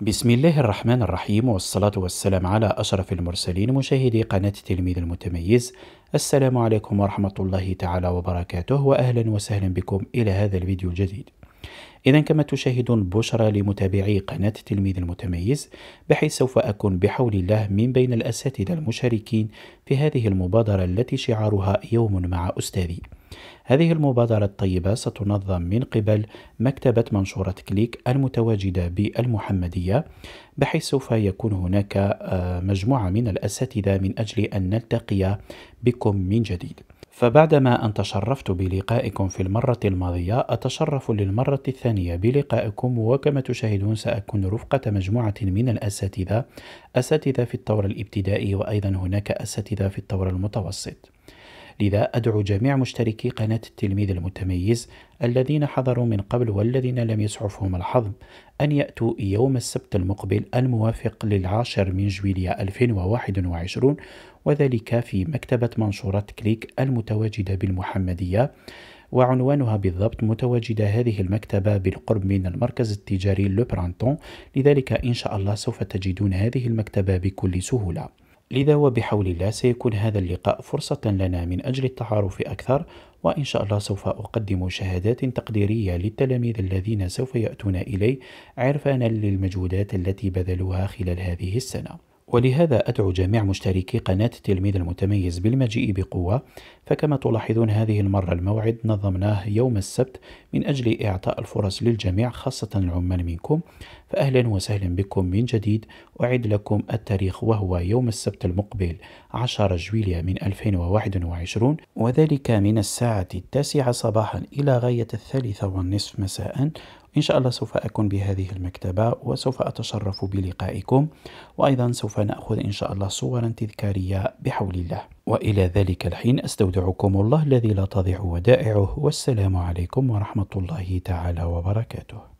بسم الله الرحمن الرحيم والصلاة والسلام على أشرف المرسلين مشاهدي قناة تلميذ المتميز السلام عليكم ورحمة الله تعالى وبركاته وأهلا وسهلا بكم إلى هذا الفيديو الجديد إذا كما تشاهدون بشرى لمتابعي قناة تلميذ المتميز بحيث سوف أكون بحول الله من بين الأساتذة المشاركين في هذه المبادرة التي شعارها يوم مع أستاذي هذه المبادرة الطيبة ستنظم من قبل مكتبة منشورة كليك المتواجدة بالمحمدية بحيث سوف يكون هناك آه، مجموعة من الأساتذة من أجل أن نلتقي بكم من جديد فبعدما أن تشرفت بلقائكم في المرة الماضية أتشرف للمرة الثانية بلقائكم وكما تشاهدون سأكون رفقة مجموعة من الأساتذة أساتذة في الطور الابتدائي وأيضا هناك أساتذة في الطور المتوسط لذا أدعو جميع مشتركي قناة التلميذ المتميز الذين حضروا من قبل والذين لم يسعفهم الحظ أن يأتوا يوم السبت المقبل الموافق للعاشر من جويلية 2021 وذلك في مكتبة منشورات كليك المتواجدة بالمحمدية وعنوانها بالضبط متواجدة هذه المكتبة بالقرب من المركز التجاري لو برانتون لذلك إن شاء الله سوف تجدون هذه المكتبة بكل سهولة لذا وبحول الله سيكون هذا اللقاء فرصة لنا من أجل التعارف أكثر وإن شاء الله سوف أقدم شهادات تقديرية للتلاميذ الذين سوف يأتون إلي عرفانا للمجهودات التي بذلوها خلال هذه السنة ولهذا أدعو جميع مشتركي قناة التلميذ المتميز بالمجيء بقوة فكما تلاحظون هذه المرة الموعد نظمناه يوم السبت من أجل إعطاء الفرص للجميع خاصة العمال منكم فأهلا وسهلا بكم من جديد أعد لكم التاريخ وهو يوم السبت المقبل 10 جويليا من 2021 وذلك من الساعة التاسعة صباحا إلى غاية الثالثة والنصف مساء إن شاء الله سوف أكون بهذه المكتبة وسوف أتشرف بلقائكم وأيضا سوف نأخذ إن شاء الله صورا تذكارية بحول الله وإلى ذلك الحين أستودعكم الله الذي لا تضيع ودائعه والسلام عليكم ورحمة الله تعالى وبركاته